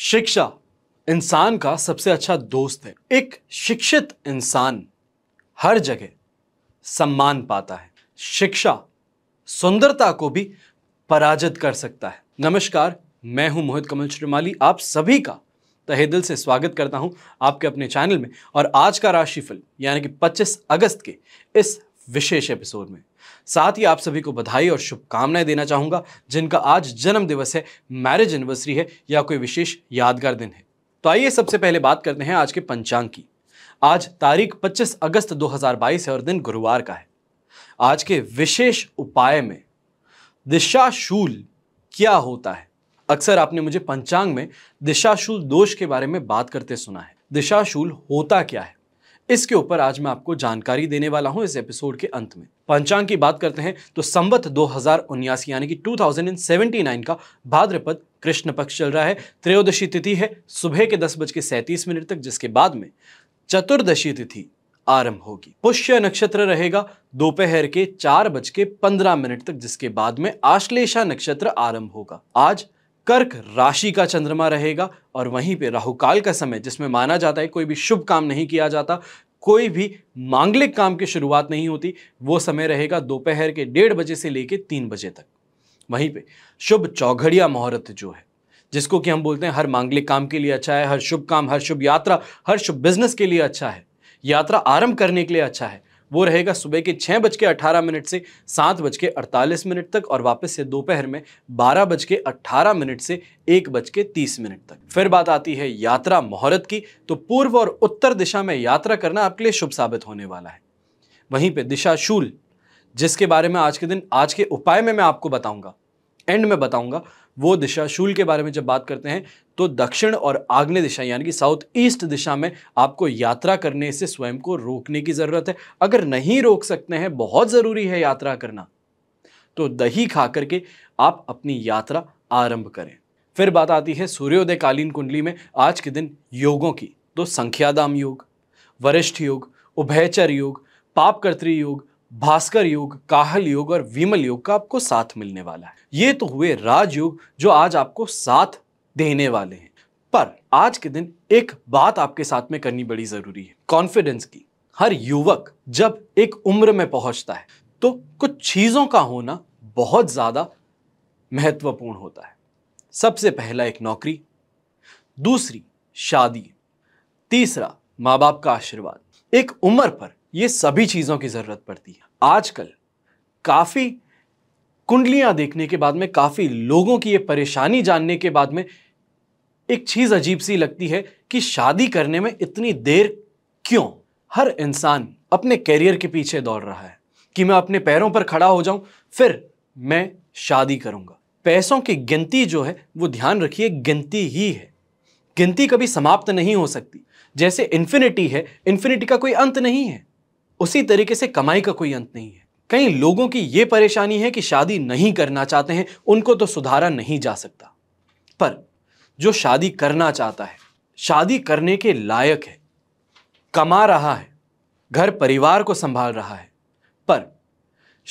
शिक्षा इंसान का सबसे अच्छा दोस्त है एक शिक्षित इंसान हर जगह सम्मान पाता है शिक्षा सुंदरता को भी पराजित कर सकता है नमस्कार मैं हूं मोहित कमल श्रीमाली आप सभी का तहे दिल से स्वागत करता हूं आपके अपने चैनल में और आज का राशिफल यानी कि 25 अगस्त के इस विशेष एपिसोड में साथ ही आप सभी को बधाई और शुभकामनाएं देना चाहूँगा जिनका आज जन्म दिवस है मैरिज एनिवर्सरी है या कोई विशेष यादगार दिन है तो आइए सबसे पहले बात करते हैं आज के पंचांग की आज तारीख 25 अगस्त 2022 है और दिन गुरुवार का है आज के विशेष उपाय में दिशाशूल क्या होता है अक्सर आपने मुझे पंचांग में दिशाशूल दोष के बारे में बात करते सुना है दिशाशूल होता क्या है इसके ऊपर आज मैं आपको जानकारी देने वाला हूं इस एपिसोड के अंत में पंचांग की बात करते हैं तो संबत दो यानी कि 2079 का भाद्रपद कृष्ण पक्ष चल रहा है त्रयोदशी तिथि है सुबह के दस बज के सैंतीस मिनट तक जिसके बाद में चतुर्दशी तिथि आरंभ होगी पुष्य नक्षत्र रहेगा दोपहर के चार बज के पंद्रह मिनट तक जिसके बाद में आश्लेषा नक्षत्र आरंभ होगा आज कर्क राशि का चंद्रमा रहेगा और वहीं पे राहुकाल का समय जिसमें माना जाता है कोई भी शुभ काम नहीं किया जाता कोई भी मांगलिक काम की शुरुआत नहीं होती वो समय रहेगा दोपहर के डेढ़ बजे से लेकर तीन बजे तक वहीं पे शुभ चौघड़िया मुहूर्त जो है जिसको कि हम बोलते हैं हर मांगलिक काम के लिए अच्छा है हर शुभ काम हर शुभ यात्रा हर शुभ बिजनेस के लिए अच्छा है यात्रा आरंभ करने के लिए अच्छा है वो रहेगा सुबह के छः बज के अठारह मिनट से सात बज के अड़तालीस मिनट तक और वापस से दोपहर में बारह बज के अट्ठारह मिनट से एक बज के तीस मिनट तक फिर बात आती है यात्रा मुहूर्त की तो पूर्व और उत्तर दिशा में यात्रा करना आपके लिए शुभ साबित होने वाला है वहीं पर दिशा शूल जिसके बारे में आज के दिन आज के उपाय में मैं आपको बताऊंगा एंड में बताऊंगा वो दिशा शूल के बारे में जब बात करते हैं तो दक्षिण और आग्नेय दिशा यानी कि साउथ ईस्ट दिशा में आपको यात्रा करने से स्वयं को रोकने की ज़रूरत है अगर नहीं रोक सकते हैं बहुत ज़रूरी है यात्रा करना तो दही खा करके आप अपनी यात्रा आरंभ करें फिर बात आती है सूर्योदय कालीन कुंडली में आज के दिन योगों की तो संख्यादाम योग वरिष्ठ योग उभयचर योग पापकर्तृ योग भास्कर योग काहल योग और विमल योग का आपको साथ मिलने वाला है ये तो हुए राजयोग जो आज आपको साथ देने वाले हैं पर आज के दिन एक बात आपके साथ में करनी बड़ी ज़रूरी है कॉन्फिडेंस की हर युवक जब एक उम्र में पहुंचता है तो कुछ चीज़ों का होना बहुत ज़्यादा महत्वपूर्ण होता है सबसे पहला एक नौकरी दूसरी शादी तीसरा माँ बाप का आशीर्वाद एक उम्र पर ये सभी चीज़ों की ज़रूरत पड़ती है आजकल काफ़ी कुंडलियां देखने के बाद में काफ़ी लोगों की ये परेशानी जानने के बाद में एक चीज़ अजीब सी लगती है कि शादी करने में इतनी देर क्यों हर इंसान अपने कैरियर के पीछे दौड़ रहा है कि मैं अपने पैरों पर खड़ा हो जाऊं फिर मैं शादी करूंगा पैसों की गिनती जो है वो ध्यान रखिए गिनती ही है गिनती कभी समाप्त नहीं हो सकती जैसे इन्फिनिटी है इन्फिनिटी का कोई अंत नहीं है उसी तरीके से कमाई का कोई अंत नहीं है कई लोगों की ये परेशानी है कि शादी नहीं करना चाहते हैं उनको तो सुधारा नहीं जा सकता पर जो शादी करना चाहता है शादी करने के लायक है कमा रहा है घर परिवार को संभाल रहा है पर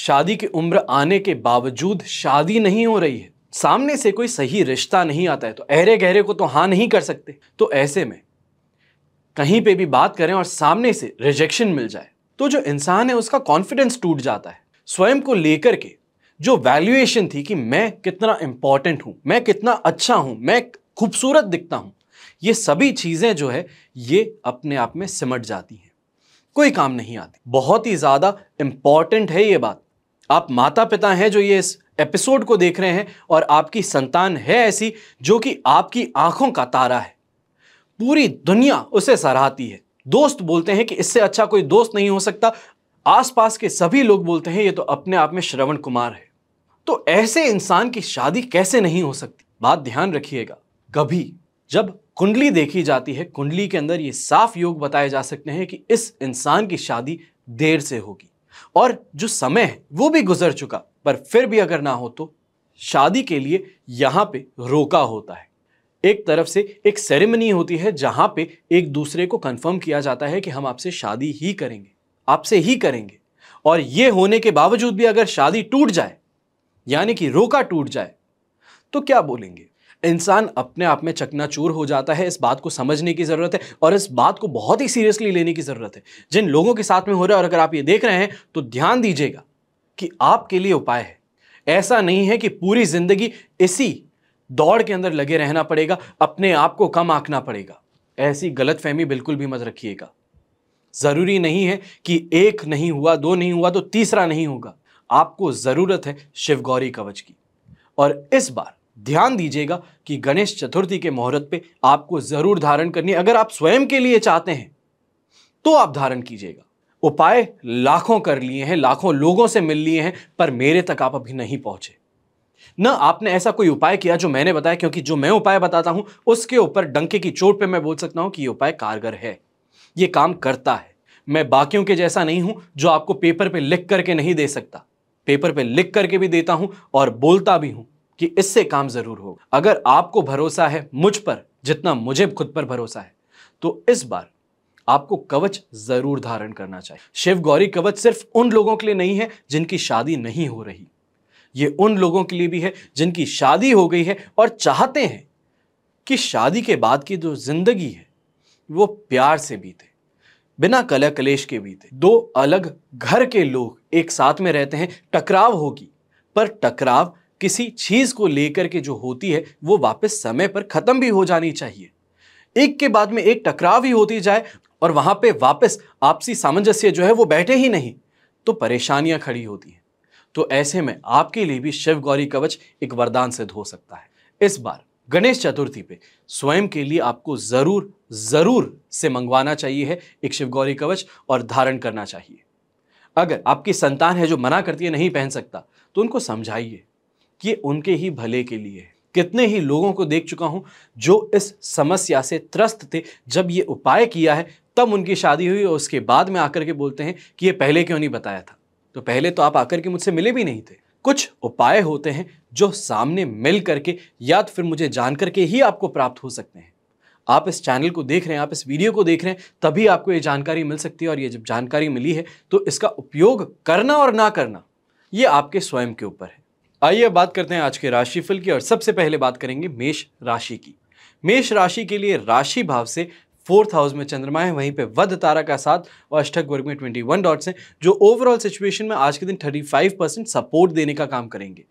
शादी की उम्र आने के बावजूद शादी नहीं हो रही है सामने से कोई सही रिश्ता नहीं आता है तो अहरे गहरे को तो हाँ नहीं कर सकते तो ऐसे में कहीं पे भी बात करें और सामने से रिजेक्शन मिल जाए तो जो इंसान है उसका कॉन्फिडेंस टूट जाता है स्वयं को लेकर के जो वैल्यूएशन थी कि मैं कितना इंपॉर्टेंट हूँ मैं कितना अच्छा हूँ मैं खूबसूरत दिखता हूँ ये सभी चीज़ें जो है ये अपने आप में सिमट जाती हैं कोई काम नहीं आती बहुत ही ज़्यादा इम्पॉर्टेंट है ये बात आप माता पिता हैं जो ये इस एपिसोड को देख रहे हैं और आपकी संतान है ऐसी जो कि आपकी आंखों का तारा है पूरी दुनिया उसे सराहती है दोस्त बोलते हैं कि इससे अच्छा कोई दोस्त नहीं हो सकता आसपास के सभी लोग बोलते हैं ये तो अपने आप में श्रवण कुमार है तो ऐसे इंसान की शादी कैसे नहीं हो सकती बात ध्यान रखिएगा कभी जब कुंडली देखी जाती है कुंडली के अंदर ये साफ योग बताए जा सकते हैं कि इस इंसान की शादी देर से होगी और जो समय है वो भी गुजर चुका पर फिर भी अगर ना हो तो शादी के लिए यहाँ पे रोका होता है एक तरफ से एक सेरेमनी होती है जहाँ पे एक दूसरे को कंफर्म किया जाता है कि हम आपसे शादी ही करेंगे आपसे ही करेंगे और ये होने के बावजूद भी अगर शादी टूट जाए यानी कि रोका टूट जाए तो क्या बोलेंगे इंसान अपने आप में चकनाचूर हो जाता है इस बात को समझने की ज़रूरत है और इस बात को बहुत ही सीरियसली लेने की ज़रूरत है जिन लोगों के साथ में हो रहा है और अगर आप ये देख रहे हैं तो ध्यान दीजिएगा कि आपके लिए उपाय है ऐसा नहीं है कि पूरी ज़िंदगी इसी दौड़ के अंदर लगे रहना पड़ेगा अपने आप को कम आंकना पड़ेगा ऐसी गलत फहमी बिल्कुल भी मत रखिएगा ज़रूरी नहीं है कि एक नहीं हुआ दो नहीं हुआ तो तीसरा नहीं होगा आपको ज़रूरत है शिवगौरी कवच की और इस बार ध्यान दीजिएगा कि गणेश चतुर्थी के मुहूर्त पे आपको ज़रूर धारण करनी अगर आप स्वयं के लिए चाहते हैं तो आप धारण कीजिएगा उपाय लाखों कर लिए हैं लाखों लोगों से मिल लिए हैं पर मेरे तक आप अभी नहीं पहुंचे न आपने ऐसा कोई उपाय किया जो मैंने बताया क्योंकि जो मैं उपाय बताता हूं उसके ऊपर डंके की चोट पे मैं बोल सकता हूं कि ये उपाय कारगर है ये काम करता है मैं बाकियों के जैसा नहीं हूं जो आपको पेपर पे लिख करके नहीं दे सकता पेपर पे लिख करके भी देता हूं और बोलता भी हूं कि इससे काम जरूर होगा अगर आपको भरोसा है मुझ पर जितना मुझे खुद पर भरोसा है तो इस बार आपको कवच जरूर धारण करना चाहिए शिव गौरी कवच सिर्फ उन लोगों के लिए नहीं है जिनकी शादी नहीं हो रही ये उन लोगों के लिए भी है जिनकी शादी हो गई है और चाहते हैं कि शादी के बाद की जो जिंदगी है वो प्यार से बीते बिना कला कलेश के बीते दो अलग घर के लोग एक साथ में रहते हैं टकराव होगी पर टकराव किसी चीज़ को लेकर के जो होती है वो वापस समय पर ख़त्म भी हो जानी चाहिए एक के बाद में एक टकराव ही होती जाए और वहां पे वापस आपसी सामंजस्य जो है वो बैठे ही नहीं तो परेशानियां खड़ी होती हैं तो ऐसे में आपके लिए भी शिव गौरी कवच एक वरदान सिद्ध हो सकता है इस बार गणेश चतुर्थी पे स्वयं के लिए आपको ज़रूर ज़रूर से मंगवाना चाहिए है एक शिव गौरी कवच और धारण करना चाहिए अगर आपकी संतान है जो मना करती है नहीं पहन सकता तो उनको समझाइए ये उनके ही भले के लिए है कितने ही लोगों को देख चुका हूं जो इस समस्या से त्रस्त थे जब ये उपाय किया है तब उनकी शादी हुई और उसके बाद में आकर के बोलते हैं कि ये पहले क्यों नहीं बताया था तो पहले तो आप आकर के मुझसे मिले भी नहीं थे कुछ उपाय होते हैं जो सामने मिल करके या तो फिर मुझे जान करके ही आपको प्राप्त हो सकते हैं आप इस चैनल को देख रहे हैं आप इस वीडियो को देख रहे हैं तभी आपको ये जानकारी मिल सकती है और ये जब जानकारी मिली है तो इसका उपयोग करना और ना करना ये आपके स्वयं के ऊपर है आइए बात करते हैं आज के राशिफल की और सबसे पहले बात करेंगे मेष राशि की मेष राशि के लिए राशि भाव से फोर्थ हाउस में चंद्रमा है वहीं पे वध तारा का साथ और अष्टक वर्ग में ट्वेंटी वन डॉट्स हैं जो ओवरऑल सिचुएशन में आज के दिन थर्टी फाइव परसेंट सपोर्ट देने का काम करेंगे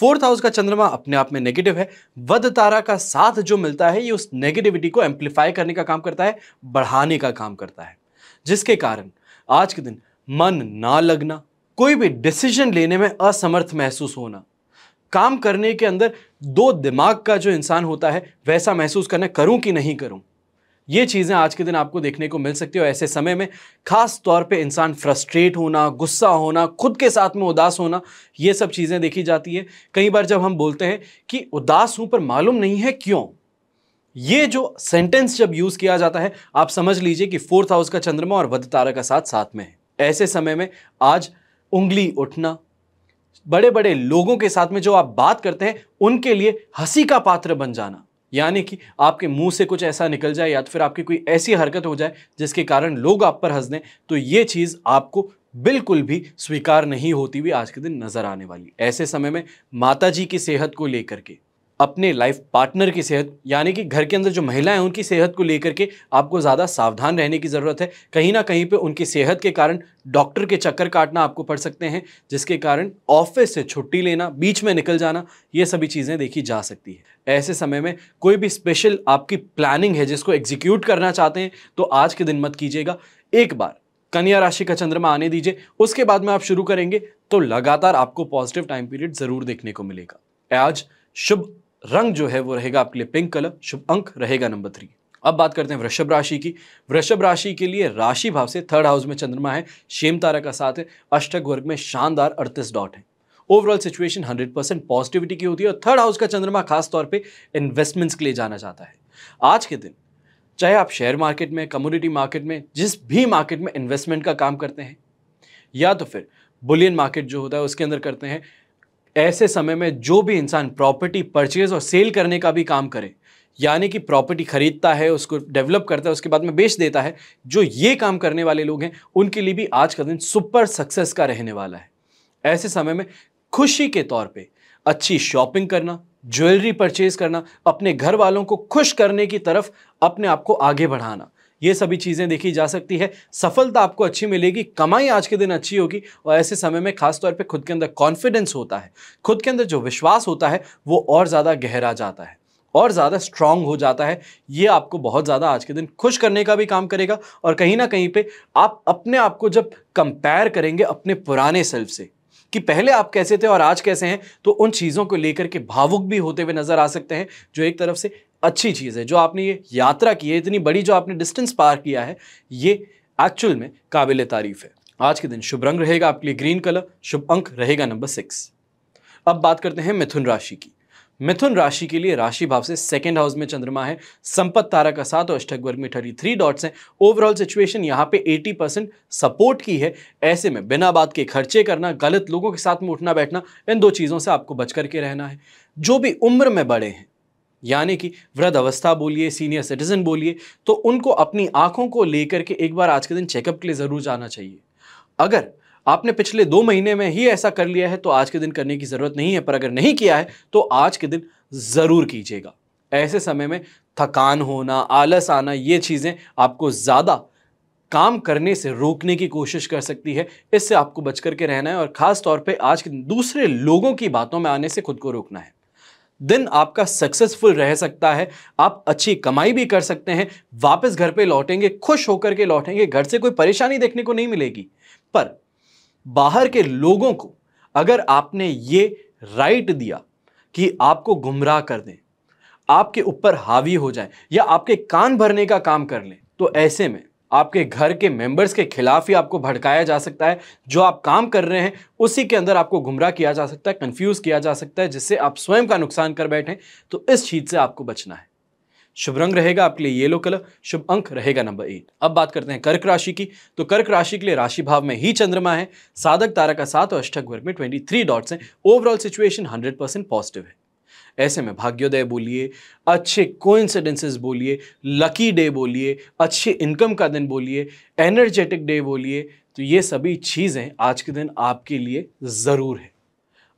फोर्थ हाउस का चंद्रमा अपने आप में नेगेटिव है वध तारा का साथ जो मिलता है ये उस नेगेटिविटी को एम्पलीफाई करने का काम करता है बढ़ाने का काम करता है जिसके कारण आज के दिन मन ना लगना कोई भी डिसीजन लेने में असमर्थ महसूस होना काम करने के अंदर दो दिमाग का जो इंसान होता है वैसा महसूस करना करूं कि नहीं करूं ये चीज़ें आज के दिन आपको देखने को मिल सकती है और ऐसे समय में खास तौर पे इंसान फ्रस्ट्रेट होना गुस्सा होना खुद के साथ में उदास होना ये सब चीज़ें देखी जाती है कई बार जब हम बोलते हैं कि उदास हूं पर मालूम नहीं है क्यों ये जो सेंटेंस जब यूज़ किया जाता है आप समझ लीजिए कि फोर्थ हाउस का चंद्रमा और वध तारा का साथ साथ में है ऐसे समय में आज उंगली उठना बड़े बड़े लोगों के साथ में जो आप बात करते हैं उनके लिए हंसी का पात्र बन जाना यानी कि आपके मुंह से कुछ ऐसा निकल जाए या तो फिर आपकी कोई ऐसी हरकत हो जाए जिसके कारण लोग आप पर हंस दें तो ये चीज़ आपको बिल्कुल भी स्वीकार नहीं होती हुई आज के दिन नज़र आने वाली ऐसे समय में माता जी की सेहत को लेकर के अपने लाइफ पार्टनर की सेहत यानी कि घर के अंदर जो महिलाएं हैं उनकी सेहत को लेकर के आपको ज़्यादा सावधान रहने की ज़रूरत है कहीं ना कहीं पे उनकी सेहत के कारण डॉक्टर के चक्कर काटना आपको पड़ सकते हैं जिसके कारण ऑफिस से छुट्टी लेना बीच में निकल जाना ये सभी चीज़ें देखी जा सकती है ऐसे समय में कोई भी स्पेशल आपकी प्लानिंग है जिसको एग्जीक्यूट करना चाहते हैं तो आज के दिन मत कीजिएगा एक बार कन्या राशि का चंद्रमा आने दीजिए उसके बाद में आप शुरू करेंगे तो लगातार आपको पॉजिटिव टाइम पीरियड ज़रूर देखने को मिलेगा आज शुभ रंग जो है वो रहेगा आपके लिए पिंक कलर शुभ अंक रहेगा नंबर थ्री अब बात करते हैं वृषभ राशि की वृषभ राशि के लिए राशि भाव से थर्ड हाउस में चंद्रमा है शेम तारा का साथ है अष्टक वर्ग में शानदार अड़तीस डॉट है ओवरऑल सिचुएशन 100 परसेंट पॉजिटिविटी की होती है और थर्ड हाउस का चंद्रमा खास तौर पे इन्वेस्टमेंट्स के लिए जाना जाता है आज के दिन चाहे आप शेयर मार्केट में कम्युनिटी मार्केट में जिस भी मार्केट में इन्वेस्टमेंट का काम करते हैं या तो फिर बुलियन मार्केट जो होता है उसके अंदर करते हैं ऐसे समय में जो भी इंसान प्रॉपर्टी परचेज और सेल करने का भी काम करे यानी कि प्रॉपर्टी खरीदता है उसको डेवलप करता है उसके बाद में बेच देता है जो ये काम करने वाले लोग हैं उनके लिए भी आज का दिन सुपर सक्सेस का रहने वाला है ऐसे समय में खुशी के तौर पे अच्छी शॉपिंग करना ज्वेलरी परचेज करना अपने घर वालों को खुश करने की तरफ अपने आप को आगे बढ़ाना ये सभी चीज़ें देखी जा सकती है सफलता आपको अच्छी मिलेगी कमाई आज के दिन अच्छी होगी और ऐसे समय में खासतौर पर खुद के अंदर कॉन्फिडेंस होता है खुद के अंदर जो विश्वास होता है वो और ज़्यादा गहरा जाता है और ज़्यादा स्ट्रांग हो जाता है ये आपको बहुत ज़्यादा आज के दिन खुश करने का भी काम करेगा और कहीं ना कहीं पे आप अपने आप को जब कंपेयर करेंगे अपने पुराने सेल्फ से कि पहले आप कैसे थे और आज कैसे हैं तो उन चीज़ों को लेकर के भावुक भी होते हुए नज़र आ सकते हैं जो एक तरफ से अच्छी चीज़ है जो आपने ये यात्रा की है इतनी बड़ी जो आपने डिस्टेंस पार किया है ये एक्चुअल में काबिल तारीफ़ है आज के दिन शुभ रंग रहेगा आपके लिए ग्रीन कलर शुभ अंक रहेगा नंबर सिक्स अब बात करते हैं मिथुन राशि की मिथुन राशि के लिए राशि भाव से सेकेंड हाउस में चंद्रमा है संपत तारा का साथ और अष्टक वर्ग में ठरी थ्री डॉट्स हैं ओवरऑल सिचुएशन यहाँ पे 80 परसेंट सपोर्ट की है ऐसे में बिना बात के खर्चे करना गलत लोगों के साथ में उठना बैठना इन दो चीज़ों से आपको बच करके रहना है जो भी उम्र में बड़े हैं यानी कि वृद्ध अवस्था बोलिए सीनियर सिटीज़न बोलिए तो उनको अपनी आँखों को लेकर के एक बार आज के दिन चेकअप के लिए ज़रूर जाना चाहिए अगर आपने पिछले दो महीने में ही ऐसा कर लिया है तो आज के दिन करने की ज़रूरत नहीं है पर अगर नहीं किया है तो आज के दिन ज़रूर कीजिएगा ऐसे समय में थकान होना आलस आना ये चीज़ें आपको ज़्यादा काम करने से रोकने की कोशिश कर सकती है इससे आपको बच करके रहना है और ख़ास तौर पे आज के दूसरे लोगों की बातों में आने से खुद को रोकना है दिन आपका सक्सेसफुल रह सकता है आप अच्छी कमाई भी कर सकते हैं वापस घर पे लौटेंगे खुश होकर के लौटेंगे घर से कोई परेशानी देखने को नहीं मिलेगी पर बाहर के लोगों को अगर आपने ये राइट दिया कि आपको गुमराह कर दें आपके ऊपर हावी हो जाए या आपके कान भरने का काम कर लें तो ऐसे में आपके घर के मेंबर्स के खिलाफ ही आपको भड़काया जा सकता है जो आप काम कर रहे हैं उसी के अंदर आपको गुमराह किया जा सकता है कंफ्यूज किया जा सकता है जिससे आप स्वयं का नुकसान कर बैठें तो इस चीज़ से आपको बचना है शुभ रंग रहेगा आपके लिए येलो कलर शुभ अंक रहेगा नंबर एट अब बात करते हैं कर्क राशि की तो कर्क राशि के लिए राशि भाव में ही चंद्रमा है साधक तारा का सात और अष्टक वर्ग में ट्वेंटी थ्री डॉट्स हैं overall situation hundred percent positive है ऐसे में भाग्योदय बोलिए अच्छे कोइंसिडेंसेस बोलिए लकी डे बोलिए अच्छे इनकम का दिन बोलिए एनर्जेटिक डे बोलिए तो ये सभी चीज़ें आज के दिन आपके लिए ज़रूर है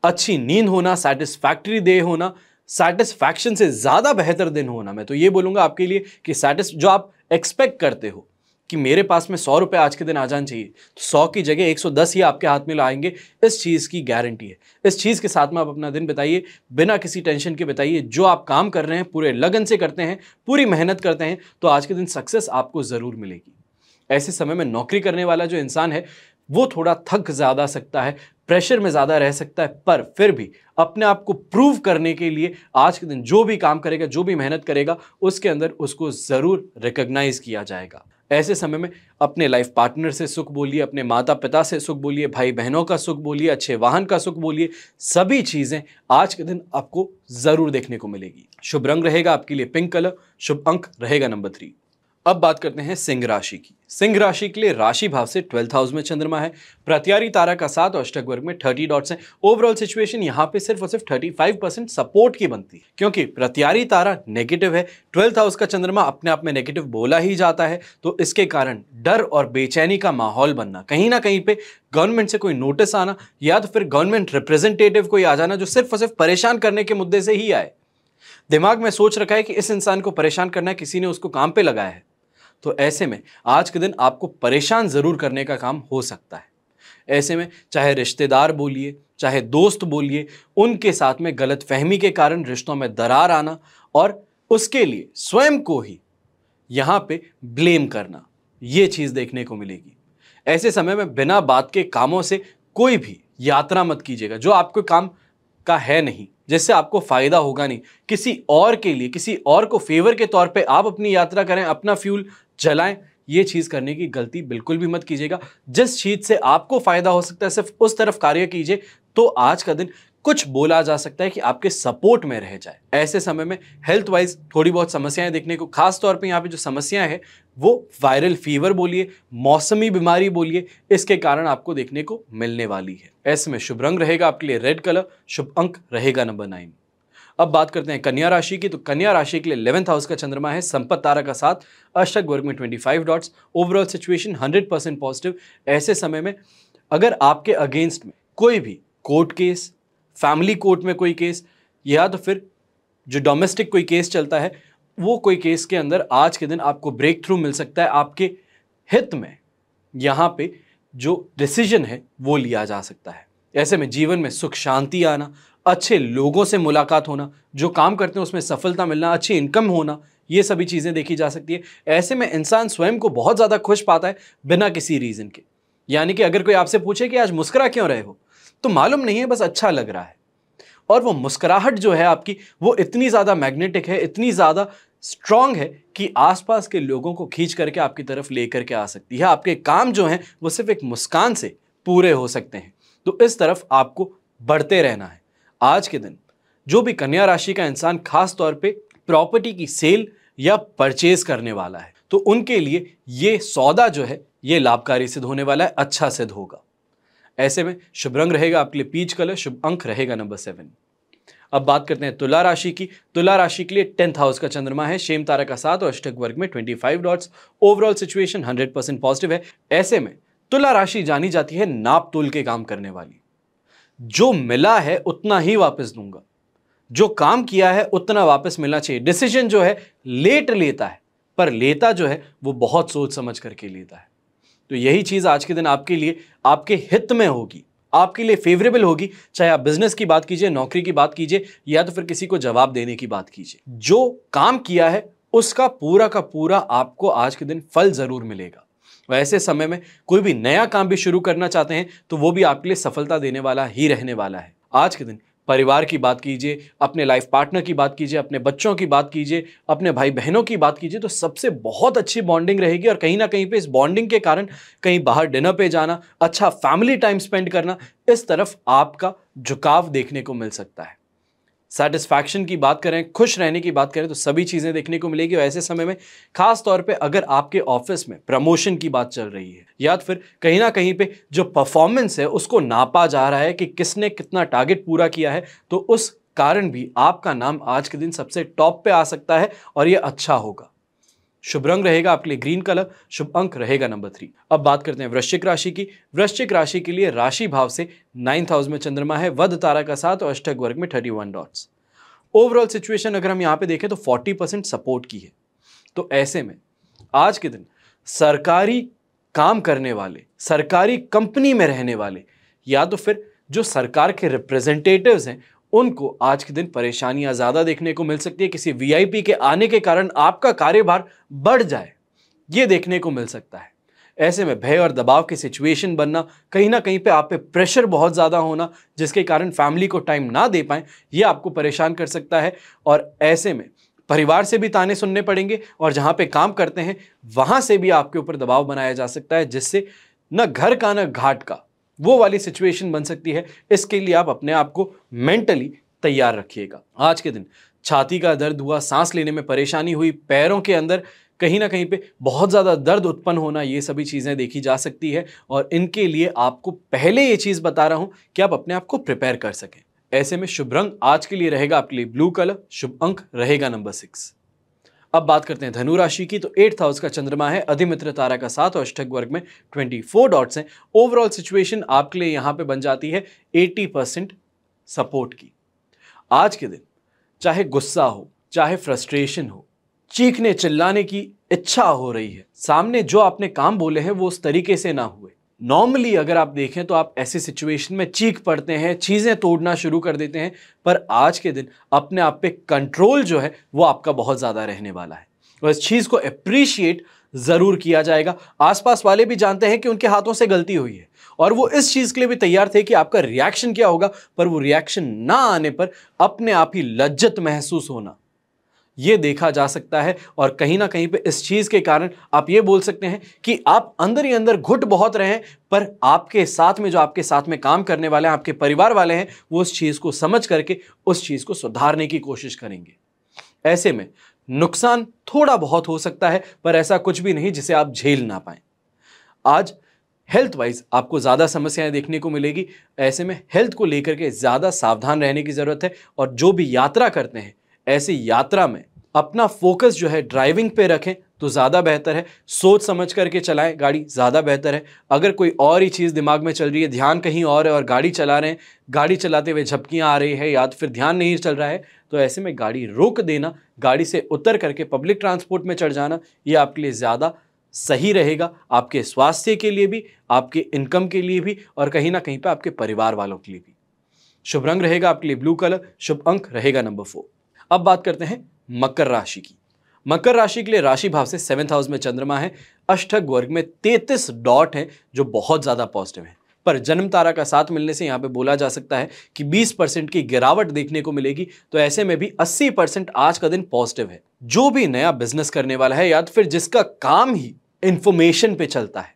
अच्छी नींद होना सेटिस्फैक्ट्री डे होना सेटिस्फैक्शन से ज़्यादा बेहतर दिन होना मैं तो ये बोलूँगा आपके लिए कि सेटिस जो आप एक्सपेक्ट करते हो कि मेरे पास में सौ रुपये आज के दिन आ जाना चाहिए तो सौ की जगह एक सौ दस ही आपके हाथ में लाएंगे इस चीज़ की गारंटी है इस चीज़ के साथ में आप अपना दिन बिताइए बिना किसी टेंशन के बिताइए जो आप काम कर रहे हैं पूरे लगन से करते हैं पूरी मेहनत करते हैं तो आज के दिन सक्सेस आपको ज़रूर मिलेगी ऐसे समय में नौकरी करने वाला जो इंसान है वो थोड़ा थक ज़्यादा सकता है प्रेशर में ज़्यादा रह सकता है पर फिर भी अपने आप को प्रूव करने के लिए आज के दिन जो भी काम करेगा जो भी मेहनत करेगा उसके अंदर उसको ज़रूर रिकग्नाइज़ किया जाएगा ऐसे समय में अपने लाइफ पार्टनर से सुख बोलिए अपने माता पिता से सुख बोलिए भाई बहनों का सुख बोलिए अच्छे वाहन का सुख बोलिए सभी चीज़ें आज के दिन आपको ज़रूर देखने को मिलेगी शुभ रंग रहेगा आपके लिए पिंक कलर शुभ अंक रहेगा नंबर थ्री अब बात करते हैं सिंह राशि की सिंह राशि के लिए राशि भाव से ट्वेल्थ हाउस में चंद्रमा है प्रत्यारी तारा का साथ और अष्टक वर्ग में थर्टी डॉट्स हैं ओवरऑल सिचुएशन यहाँ पे सिर्फ और सिर्फ थर्टी फाइव परसेंट सपोर्ट की बनती है क्योंकि प्रत्यारी तारा नेगेटिव है ट्वेल्थ हाउस का चंद्रमा अपने आप में नेगेटिव बोला ही जाता है तो इसके कारण डर और बेचैनी का माहौल बनना कहीं ना कहीं पर गवर्नमेंट से कोई नोटिस आना या तो फिर गवर्नमेंट रिप्रेजेंटेटिव कोई आ जाना जो सिर्फ और सिर्फ परेशान करने के मुद्दे से ही आए दिमाग में सोच रखा है कि इस इंसान को परेशान करना है किसी ने उसको काम पे लगाया है तो ऐसे में आज के दिन आपको परेशान ज़रूर करने का काम हो सकता है ऐसे में चाहे रिश्तेदार बोलिए चाहे दोस्त बोलिए उनके साथ में गलत फहमी के कारण रिश्तों में दरार आना और उसके लिए स्वयं को ही यहाँ पे ब्लेम करना ये चीज़ देखने को मिलेगी ऐसे समय में बिना बात के कामों से कोई भी यात्रा मत कीजिएगा जो आपको काम का है नहीं जिससे आपको फ़ायदा होगा नहीं किसी और के लिए किसी और को फेवर के तौर पे आप अपनी यात्रा करें अपना फ्यूल जलाएं ये चीज़ करने की गलती बिल्कुल भी मत कीजिएगा जिस चीज़ से आपको फ़ायदा हो सकता है सिर्फ उस तरफ कार्य कीजिए तो आज का दिन कुछ बोला जा सकता है कि आपके सपोर्ट में रह जाए ऐसे समय में हेल्थ वाइज थोड़ी बहुत समस्याएं देखने को खास तौर पे यहाँ पे जो समस्याएं हैं वो वायरल फीवर बोलिए मौसमी बीमारी बोलिए इसके कारण आपको देखने को मिलने वाली है ऐसे में शुभ रंग रहेगा आपके लिए रेड कलर शुभ अंक रहेगा नंबर नाइन अब बात करते हैं कन्या राशि की तो कन्या राशि के लिए इलेवंथ हाउस का चंद्रमा है संपत तारा का साथ अष्टक वर्ग में 25 dots overall situation 100 percent positive ऐसे समय में अगर आपके अगेंस्ट में कोई भी कोर्ट केस फैमिली कोर्ट में कोई केस या तो फिर जो डोमेस्टिक कोई केस चलता है वो कोई केस के अंदर आज के दिन आपको ब्रेक थ्रू मिल सकता है आपके हित में यहाँ पे जो डिसीजन है वो लिया जा सकता है ऐसे में जीवन में सुख शांति आना अच्छे लोगों से मुलाकात होना जो काम करते हैं उसमें सफलता मिलना अच्छी इनकम होना ये सभी चीज़ें देखी जा सकती है ऐसे में इंसान स्वयं को बहुत ज़्यादा खुश पाता है बिना किसी रीज़न के यानी कि अगर कोई आपसे पूछे कि आज मुस्करा क्यों रहे हो तो मालूम नहीं है बस अच्छा लग रहा है और वो मुस्कराहट जो है आपकी वो इतनी ज़्यादा मैग्नेटिक है इतनी ज़्यादा स्ट्रांग है कि आसपास के लोगों को खींच करके आपकी तरफ ले करके आ सकती है आपके काम जो हैं वो सिर्फ एक मुस्कान से पूरे हो सकते हैं तो इस तरफ आपको बढ़ते रहना है आज के दिन जो भी कन्या राशि का इंसान खास तौर पे प्रॉपर्टी की सेल या परचेज करने वाला है तो उनके लिए ये सौदा जो है ये लाभकारी सिद्ध होने वाला है अच्छा सिद्ध होगा ऐसे में शुभ रंग रहेगा आपके लिए पीच कलर शुभ अंक रहेगा नंबर सेवन अब बात करते हैं तुला राशि की तुला राशि के लिए टेंथ हाउस का चंद्रमा है शेम तारा का साथ और अष्टक वर्ग में twenty five dots overall situation hundred percent positive है ऐसे में तुला राशि जानी जाती है नाप तोल के काम करने वाली जो मिला है उतना ही वापस दूंगा जो काम किया है उतना वापस मिलना चाहिए डिसीजन जो है लेट लेता है पर लेता जो है वो बहुत सोच समझ करके लेता है तो यही चीज़ आज के दिन आपके लिए आपके हित में होगी आपके लिए फेवरेबल होगी चाहे आप बिजनेस की बात कीजिए नौकरी की बात कीजिए या तो फिर किसी को जवाब देने की बात कीजिए जो काम किया है उसका पूरा का पूरा आपको आज के दिन फल ज़रूर मिलेगा वैसे ऐसे समय में कोई भी नया काम भी शुरू करना चाहते हैं तो वो भी आपके लिए सफलता देने वाला ही रहने वाला है आज के दिन परिवार की बात कीजिए अपने लाइफ पार्टनर की बात कीजिए अपने बच्चों की बात कीजिए अपने भाई बहनों की बात कीजिए तो सबसे बहुत अच्छी बॉन्डिंग रहेगी और कहीं ना कहीं पे इस बॉन्डिंग के कारण कहीं बाहर डिनर पे जाना अच्छा फैमिली टाइम स्पेंड करना इस तरफ आपका झुकाव देखने को मिल सकता है सेटिस्फैक्शन की बात करें खुश रहने की बात करें तो सभी चीज़ें देखने को मिलेगी और ऐसे समय में खास तौर पे अगर आपके ऑफिस में प्रमोशन की बात चल रही है या फिर कहीं ना कहीं पे जो परफॉर्मेंस है उसको नापा जा रहा है कि किसने कितना टारगेट पूरा किया है तो उस कारण भी आपका नाम आज के दिन सबसे टॉप पे आ सकता है और ये अच्छा होगा शुभ रंग रहेगा आपके लिए ग्रीन कलर शुभ अंक रहेगा नंबर थ्री अब बात करते हैं वृश्चिक राशि की वृश्चिक राशि के लिए राशि भाव से नाइन्थ हाउस में चंद्रमा है वध तारा का साथ और अष्टक वर्ग में thirty one dots overall situation अगर हम यहाँ पे देखें तो फोर्टी परसेंट सपोर्ट की है तो ऐसे में आज के दिन सरकारी काम करने वाले सरकारी कंपनी में रहने वाले या तो फिर जो सरकार के रिप्रेजेंटेटिव्स हैं उनको आज के दिन परेशानियां ज़्यादा देखने को मिल सकती है किसी वीआईपी के आने के कारण आपका कार्यभार बढ़ जाए ये देखने को मिल सकता है ऐसे में भय और दबाव की सिचुएशन बनना कहीं ना कहीं पे आप पे प्रेशर बहुत ज़्यादा होना जिसके कारण फैमिली को टाइम ना दे पाएँ ये आपको परेशान कर सकता है और ऐसे में परिवार से भी ताने सुनने पड़ेंगे और जहाँ पे काम करते हैं वहाँ से भी आपके ऊपर दबाव बनाया जा सकता है जिससे न घर का न घाट का वो वाली सिचुएशन बन सकती है इसके लिए आप अपने आप को मेंटली तैयार रखिएगा आज के दिन छाती का दर्द हुआ सांस लेने में परेशानी हुई पैरों के अंदर कहीं ना कहीं पे बहुत ज़्यादा दर्द उत्पन्न होना ये सभी चीज़ें देखी जा सकती है और इनके लिए आपको पहले ये चीज़ बता रहा हूँ कि आप अपने आप को प्रिपेयर कर सकें ऐसे में शुभ रंग आज के लिए रहेगा आपके लिए ब्लू कलर शुभ अंक रहेगा नंबर सिक्स अब बात करते हैं धनु राशि की तो एट्थ हाउस का चंद्रमा है अधिमित्र तारा का साथ और अष्टक वर्ग में 24 डॉट्स हैं ओवरऑल सिचुएशन आपके लिए यहां पे बन जाती है 80 परसेंट सपोर्ट की आज के दिन चाहे गुस्सा हो चाहे फ्रस्ट्रेशन हो चीखने चिल्लाने की इच्छा हो रही है सामने जो आपने काम बोले हैं वो उस तरीके से ना हुए नॉर्मली अगर आप देखें तो आप ऐसे सिचुएशन में चीख पड़ते हैं चीज़ें तोड़ना शुरू कर देते हैं पर आज के दिन अपने आप पे कंट्रोल जो है वो आपका बहुत ज़्यादा रहने वाला है और इस चीज़ को अप्रिशिएट ज़रूर किया जाएगा आसपास वाले भी जानते हैं कि उनके हाथों से गलती हुई है और वो इस चीज़ के लिए भी तैयार थे कि आपका रिएक्शन क्या होगा पर वो रिएक्शन ना आने पर अपने आप ही लज्जत महसूस होना ये देखा जा सकता है और कहीं ना कहीं पे इस चीज़ के कारण आप ये बोल सकते हैं कि आप अंदर ही अंदर घुट बहुत रहे हैं पर आपके साथ में जो आपके साथ में काम करने वाले हैं आपके परिवार वाले हैं वो उस चीज़ को समझ करके उस चीज़ को सुधारने की कोशिश करेंगे ऐसे में नुकसान थोड़ा बहुत हो सकता है पर ऐसा कुछ भी नहीं जिसे आप झेल ना पाए आज हेल्थ वाइज आपको ज़्यादा समस्याएं देखने को मिलेगी ऐसे में हेल्थ को लेकर के ज़्यादा सावधान रहने की ज़रूरत है और जो भी यात्रा करते हैं ऐसी यात्रा में अपना फोकस जो है ड्राइविंग पे रखें तो ज़्यादा बेहतर है सोच समझ करके चलाएं गाड़ी ज़्यादा बेहतर है अगर कोई और ही चीज़ दिमाग में चल रही है ध्यान कहीं और है और गाड़ी चला रहे हैं गाड़ी चलाते हुए झपकियाँ आ रही है या तो फिर ध्यान नहीं चल रहा है तो ऐसे में गाड़ी रोक देना गाड़ी से उतर करके पब्लिक ट्रांसपोर्ट में चढ़ जाना ये आपके लिए ज़्यादा सही रहेगा आपके स्वास्थ्य के लिए भी आपके इनकम के लिए भी और कहीं ना कहीं पर आपके परिवार वालों के लिए भी शुभ रंग रहेगा आपके लिए ब्लू कलर शुभ अंक रहेगा नंबर फोर अब बात करते हैं मकर राशि की मकर राशि के लिए राशि भाव से सेवेंथ हाउस में चंद्रमा है अष्टक वर्ग में तैतीस डॉट हैं जो बहुत ज़्यादा पॉजिटिव है पर जन्म तारा का साथ मिलने से यहाँ पे बोला जा सकता है कि 20 परसेंट की गिरावट देखने को मिलेगी तो ऐसे में भी 80 परसेंट आज का दिन पॉजिटिव है जो भी नया बिजनेस करने वाला है या तो फिर जिसका काम ही इंफॉर्मेशन पे चलता है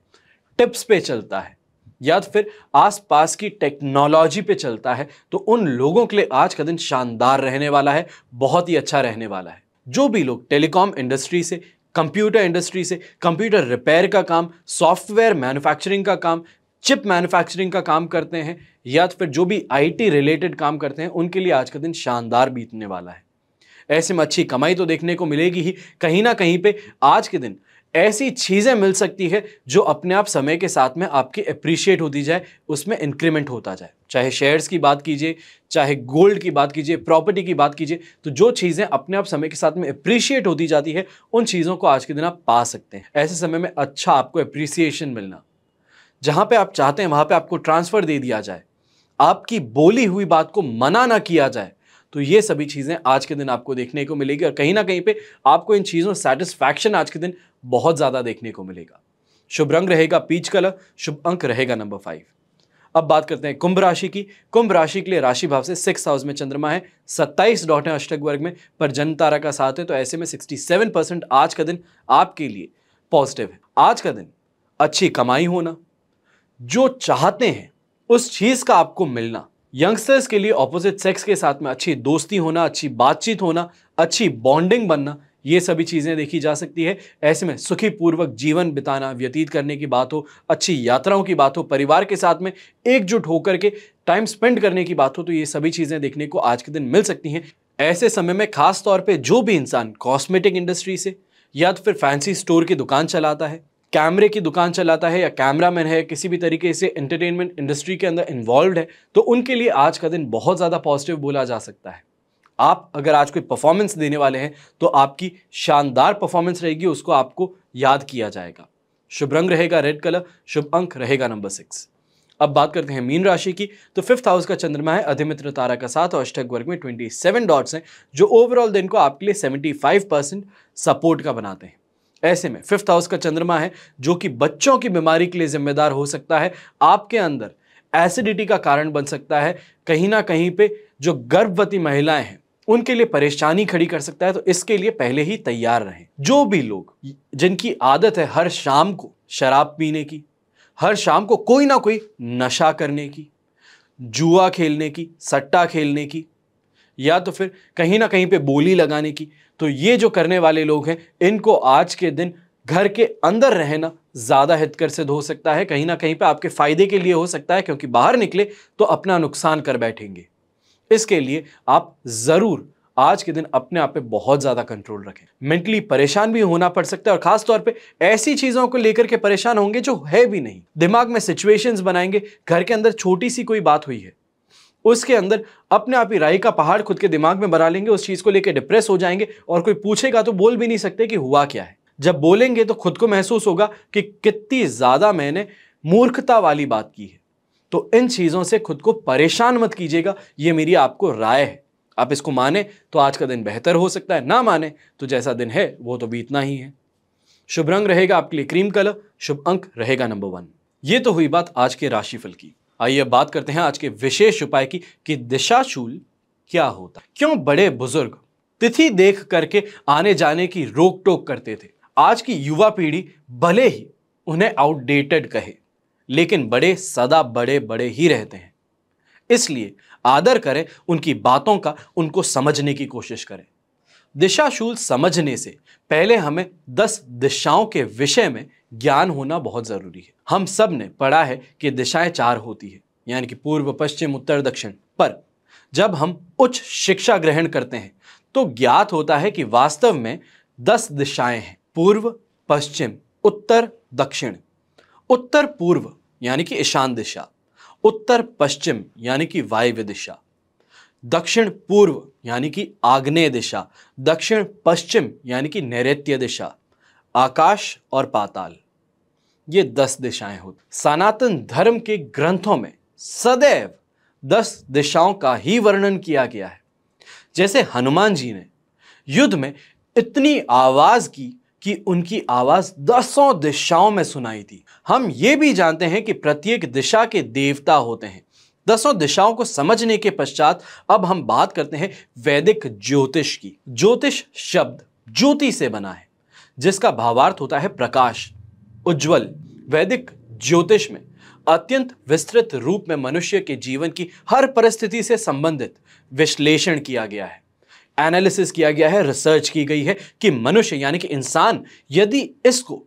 टिप्स पे चलता है या तो फिर आसपास की टेक्नोलॉजी पे चलता है तो उन लोगों के लिए आज का दिन शानदार रहने वाला है बहुत ही अच्छा रहने वाला है जो भी लोग टेलीकॉम इंडस्ट्री से कंप्यूटर इंडस्ट्री से कंप्यूटर रिपेयर का काम सॉफ्टवेयर मैन्युफैक्चरिंग का काम चिप मैन्युफैक्चरिंग का काम करते हैं या तो फिर जो भी आईटी रिलेटेड काम करते हैं उनके लिए आज का दिन शानदार बीतने वाला है ऐसे में अच्छी कमाई तो देखने को मिलेगी ही कहीं ना कहीं पे आज के दिन ऐसी चीज़ें मिल सकती है जो अपने आप समय के साथ में आपकी अप्रिशिएट होती जाए उसमें इंक्रीमेंट होता जाए चाहे शेयर्स की बात कीजिए चाहे गोल्ड की बात कीजिए प्रॉपर्टी की बात कीजिए तो जो चीज़ें अपने आप समय के साथ में अप्रिशिएट होती जाती है उन चीज़ों को आज के दिन आप पा सकते हैं ऐसे समय में अच्छा आपको अप्रिसिएशन मिलना जहाँ पे आप चाहते हैं वहाँ पे आपको ट्रांसफ़र दे दिया जाए आपकी बोली हुई बात को मना ना किया जाए तो ये सभी चीज़ें आज के दिन आपको देखने को मिलेगी और कहीं ना कहीं पे आपको इन चीज़ों में सेटिस्फैक्शन आज के दिन बहुत ज़्यादा देखने को मिलेगा शुभ रंग रहेगा पीच कलर शुभ अंक रहेगा नंबर फाइव अब बात करते हैं कुंभ राशि की कुंभ राशि के लिए राशि भाव से सिक्स हाउस में चंद्रमा है सत्ताईस डॉट है अष्टक वर्ग में पर जन तारा का साथ है तो ऐसे में सिक्सटी सेवन परसेंट आज का दिन आपके लिए पॉजिटिव है आज का दिन अच्छी कमाई होना जो चाहते हैं उस चीज़ का आपको मिलना यंगस्टर्स के लिए ऑपोजिट सेक्स के साथ में अच्छी दोस्ती होना अच्छी बातचीत होना अच्छी बॉन्डिंग बनना ये सभी चीज़ें देखी जा सकती है ऐसे में सुखी पूर्वक जीवन बिताना व्यतीत करने की बात हो अच्छी यात्राओं की बात हो परिवार के साथ में एकजुट होकर के टाइम स्पेंड करने की बात हो तो ये सभी चीज़ें देखने को आज के दिन मिल सकती हैं ऐसे समय में खास तौर पे जो भी इंसान कॉस्मेटिक इंडस्ट्री से या तो फिर फैंसी स्टोर की दुकान चलाता है कैमरे की दुकान चलाता है या कैमरा मैन है किसी भी तरीके से एंटरटेनमेंट इंडस्ट्री के अंदर इन्वॉल्व है तो उनके लिए आज का दिन बहुत ज़्यादा पॉजिटिव बोला जा सकता है आप अगर आज कोई परफॉर्मेंस देने वाले हैं तो आपकी शानदार परफॉर्मेंस रहेगी उसको आपको याद किया जाएगा शुभ रंग रहेगा रेड कलर शुभ अंक रहेगा नंबर सिक्स अब बात करते हैं मीन राशि की तो फिफ्थ हाउस का चंद्रमा है अधिमित्र तारा का साथ और अष्टक वर्ग में 27 डॉट्स हैं जो ओवरऑल दिन को आपके लिए 75 परसेंट सपोर्ट का बनाते हैं ऐसे में फिफ्थ हाउस का चंद्रमा है जो कि बच्चों की बीमारी के लिए जिम्मेदार हो सकता है आपके अंदर एसिडिटी का कारण बन सकता है कहीं ना कहीं पे जो गर्भवती महिलाएं हैं उनके लिए परेशानी खड़ी कर सकता है तो इसके लिए पहले ही तैयार रहें जो भी लोग जिनकी आदत है हर शाम को शराब पीने की हर शाम को कोई ना कोई नशा करने की जुआ खेलने की सट्टा खेलने की या तो फिर कहीं ना कहीं पे बोली लगाने की तो ये जो करने वाले लोग हैं इनको आज के दिन घर के अंदर रहना ज़्यादा हितकर सिद्ध हो सकता है कहीं ना कहीं पे आपके फ़ायदे के लिए हो सकता है क्योंकि बाहर निकले तो अपना नुकसान कर बैठेंगे इसके लिए आप ज़रूर आज के दिन अपने आप पे बहुत ज़्यादा कंट्रोल रखें मेंटली परेशान भी होना पड़ सकता है और ख़ास तौर पे ऐसी चीज़ों को लेकर के परेशान होंगे जो है भी नहीं दिमाग में सिचुएशंस बनाएंगे घर के अंदर छोटी सी कोई बात हुई है उसके अंदर अपने आप ही राई का पहाड़ खुद के दिमाग में बना लेंगे उस चीज़ को लेकर डिप्रेस हो जाएंगे और कोई पूछेगा तो बोल भी नहीं सकते कि हुआ क्या है जब बोलेंगे तो खुद को महसूस होगा कि कितनी ज़्यादा मैंने मूर्खता वाली बात की है तो इन चीज़ों से खुद को परेशान मत कीजिएगा ये मेरी आपको राय है आप इसको माने तो आज का दिन बेहतर हो सकता है ना माने तो जैसा दिन है वो तो बीतना ही है शुभ रंग रहेगा आपके लिए क्रीम कलर शुभ अंक रहेगा नंबर वन ये तो हुई बात आज के राशिफल की आइए बात करते हैं आज के विशेष उपाय की कि दिशाशूल क्या होता क्यों बड़े बुजुर्ग तिथि देख करके आने जाने की रोक टोक करते थे आज की युवा पीढ़ी भले ही उन्हें आउटडेटेड कहे लेकिन बड़े सदा बड़े बड़े ही रहते हैं इसलिए आदर करें उनकी बातों का उनको समझने की कोशिश करें दिशाशूल समझने से पहले हमें दस दिशाओं के विषय में ज्ञान होना बहुत ज़रूरी है हम सब ने पढ़ा है कि दिशाएं चार होती है यानी कि पूर्व पश्चिम उत्तर दक्षिण पर जब हम उच्च शिक्षा ग्रहण करते हैं तो ज्ञात होता है कि वास्तव में दस दिशाएं हैं पूर्व पश्चिम उत्तर दक्षिण उत्तर पूर्व यानी कि ईशान दिशा उत्तर पश्चिम यानी कि वायव्य दिशा दक्षिण पूर्व यानी कि आग्नेय दिशा दक्षिण पश्चिम यानी कि नैऋत्य दिशा आकाश और पाताल ये दस दिशाएं होती सनातन धर्म के ग्रंथों में सदैव दस दिशाओं का ही वर्णन किया गया है जैसे हनुमान जी ने युद्ध में इतनी आवाज़ की कि उनकी आवाज़ दसों दिशाओं में सुनाई थी हम ये भी जानते हैं कि प्रत्येक दिशा के देवता होते हैं दसों दिशाओं को समझने के पश्चात अब हम बात करते हैं वैदिक ज्योतिष की ज्योतिष शब्द ज्योति से बना है जिसका भावार्थ होता है प्रकाश उज्जवल वैदिक ज्योतिष में अत्यंत विस्तृत रूप में मनुष्य के जीवन की हर परिस्थिति से संबंधित विश्लेषण किया गया है एनालिसिस किया गया है रिसर्च की गई है कि मनुष्य यानी कि इंसान यदि इसको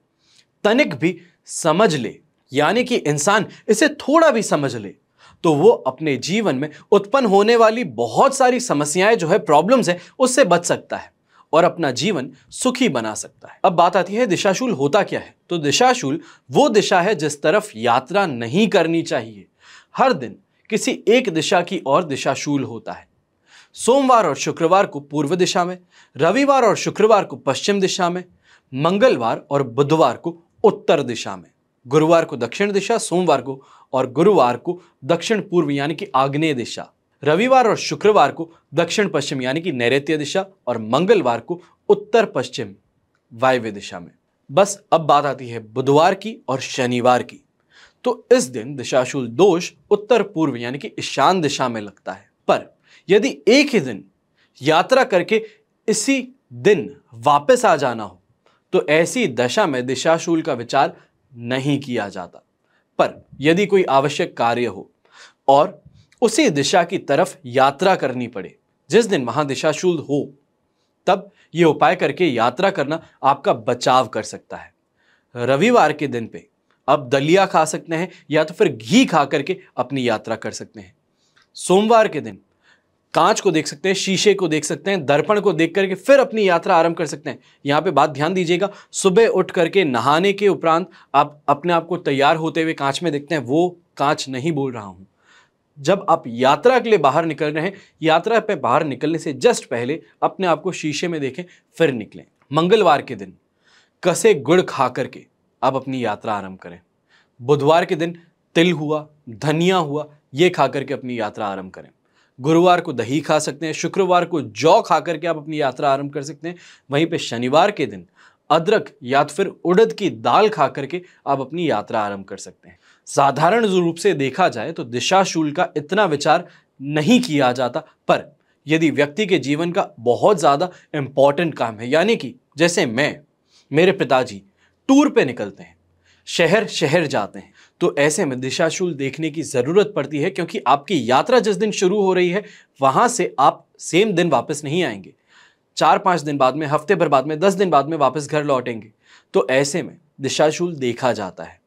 तनिक भी समझ ले यानी कि इंसान इसे थोड़ा भी समझ ले तो वो अपने जीवन में उत्पन्न होने वाली बहुत सारी समस्याएं जो है प्रॉब्लम्स हैं उससे बच सकता है और अपना जीवन सुखी बना सकता है अब बात आती है दिशाशूल होता क्या है तो दिशाशूल वो दिशा है जिस तरफ यात्रा नहीं करनी चाहिए हर दिन किसी एक दिशा की ओर दिशाशूल होता है सोमवार और शुक्रवार को पूर्व दिशा में रविवार और शुक्रवार को पश्चिम दिशा में मंगलवार और बुधवार को उत्तर दिशा में गुरुवार को दक्षिण दिशा सोमवार को और गुरुवार को दक्षिण पूर्व यानी कि आग्नेय दिशा रविवार और शुक्रवार को दक्षिण पश्चिम यानी कि नैऋत्य दिशा और मंगलवार को उत्तर पश्चिम वायव्य दिशा में बस अब बात आती है बुधवार की और शनिवार की तो इस दिन दिशाशूल दोष उत्तर पूर्व यानी कि ईशान दिशा में लगता है पर यदि एक ही दिन यात्रा करके इसी दिन वापस आ जाना हो तो ऐसी दशा में दिशाशूल का विचार नहीं किया जाता पर यदि कोई आवश्यक कार्य हो और उसी दिशा की तरफ यात्रा करनी पड़े जिस दिन महादिशाशूल हो तब ये उपाय करके यात्रा करना आपका बचाव कर सकता है रविवार के दिन पे आप दलिया खा सकते हैं या तो फिर घी खा करके अपनी यात्रा कर सकते हैं सोमवार के दिन कांच को देख सकते हैं शीशे को देख सकते हैं दर्पण को देख करके फिर अपनी यात्रा आरंभ कर सकते हैं यहाँ पे बात ध्यान दीजिएगा सुबह उठ करके नहाने के उपरांत आप अपने आप को तैयार होते हुए कांच में देखते हैं वो कांच नहीं बोल रहा हूँ जब आप यात्रा के लिए बाहर निकल रहे हैं यात्रा पे बाहर निकलने से जस्ट पहले अपने आप को शीशे में देखें फिर निकलें मंगलवार के दिन कसे गुड़ खा करके आप अपनी यात्रा आरंभ करें बुधवार के दिन तिल हुआ धनिया हुआ ये खा करके अपनी यात्रा आरंभ करें गुरुवार को दही खा सकते हैं शुक्रवार को जौ खा करके आप अपनी यात्रा आरंभ कर सकते हैं वहीं पे शनिवार के दिन अदरक या तो फिर उड़द की दाल खा करके आप अपनी यात्रा आरंभ कर सकते हैं साधारण रूप से देखा जाए तो दिशाशूल का इतना विचार नहीं किया जाता पर यदि व्यक्ति के जीवन का बहुत ज़्यादा इम्पॉर्टेंट काम है यानी कि जैसे मैं मेरे पिताजी टूर पे निकलते हैं शहर शहर जाते हैं तो ऐसे में दिशाशूल देखने की ज़रूरत पड़ती है क्योंकि आपकी यात्रा जिस दिन शुरू हो रही है वहाँ से आप सेम दिन वापस नहीं आएंगे चार पाँच दिन बाद में हफ्ते भर बाद में दस दिन बाद में वापस घर लौटेंगे तो ऐसे में दिशाशूल देखा जाता है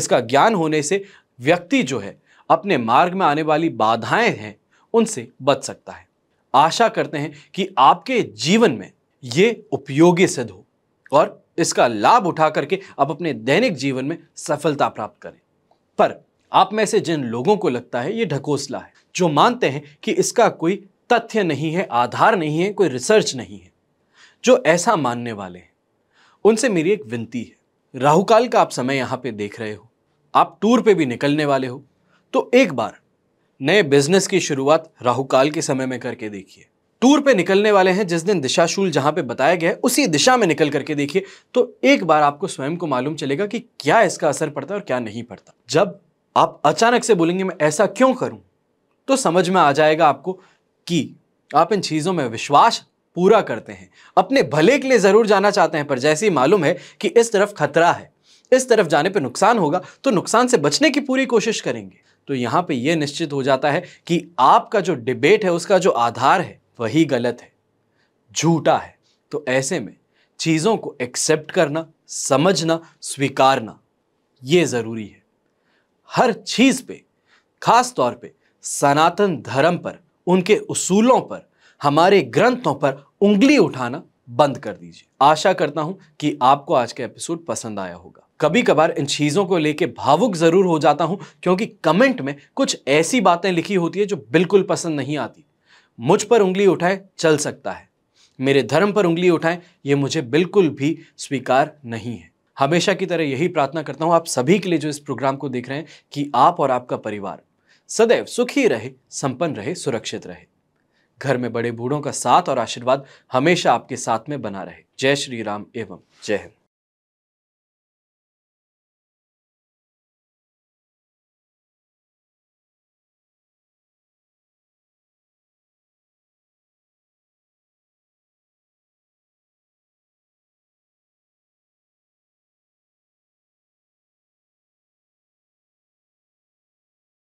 इसका ज्ञान होने से व्यक्ति जो है अपने मार्ग में आने वाली बाधाएं हैं उनसे बच सकता है आशा करते हैं कि आपके जीवन में ये उपयोगी सिद्ध हो और इसका लाभ उठा करके आप अपने दैनिक जीवन में सफलता प्राप्त करें पर आप में से जिन लोगों को लगता है ये ढकोसला है जो मानते हैं कि इसका कोई तथ्य नहीं है आधार नहीं है कोई रिसर्च नहीं है जो ऐसा मानने वाले हैं उनसे मेरी एक विनती है राहुकाल का आप समय यहाँ पे देख रहे हो आप टूर पे भी निकलने वाले हो तो एक बार नए बिजनेस की शुरुआत राहुकाल के समय में करके देखिए टूर पे निकलने वाले हैं जिस दिन दिशाशूल जहाँ पे बताया गया है उसी दिशा में निकल करके देखिए तो एक बार आपको स्वयं को मालूम चलेगा कि क्या इसका असर पड़ता है और क्या नहीं पड़ता जब आप अचानक से बोलेंगे मैं ऐसा क्यों करूं तो समझ में आ जाएगा आपको कि आप इन चीज़ों में विश्वास पूरा करते हैं अपने भले के लिए ज़रूर जाना चाहते हैं पर जैसे ही मालूम है कि इस तरफ खतरा है इस तरफ जाने पर नुकसान होगा तो नुकसान से बचने की पूरी कोशिश करेंगे तो यहाँ पे यह निश्चित हो जाता है कि आपका जो डिबेट है उसका जो आधार है वही गलत है झूठा है तो ऐसे में चीज़ों को एक्सेप्ट करना समझना स्वीकारना ये ज़रूरी है हर चीज़ पे खास तौर पे सनातन धर्म पर उनके उसूलों पर हमारे ग्रंथों पर उंगली उठाना बंद कर दीजिए आशा करता हूं कि आपको आज का एपिसोड पसंद आया होगा कभी कभार इन चीज़ों को लेके भावुक ज़रूर हो जाता हूँ क्योंकि कमेंट में कुछ ऐसी बातें लिखी होती है जो बिल्कुल पसंद नहीं आती मुझ पर उंगली उठाए चल सकता है मेरे धर्म पर उंगली उठाएं ये मुझे बिल्कुल भी स्वीकार नहीं है हमेशा की तरह यही प्रार्थना करता हूँ आप सभी के लिए जो इस प्रोग्राम को देख रहे हैं कि आप और आपका परिवार सदैव सुखी रहे संपन्न रहे सुरक्षित रहे घर में बड़े बूढ़ों का साथ और आशीर्वाद हमेशा आपके साथ में बना रहे जय श्री राम एवं जय हिंद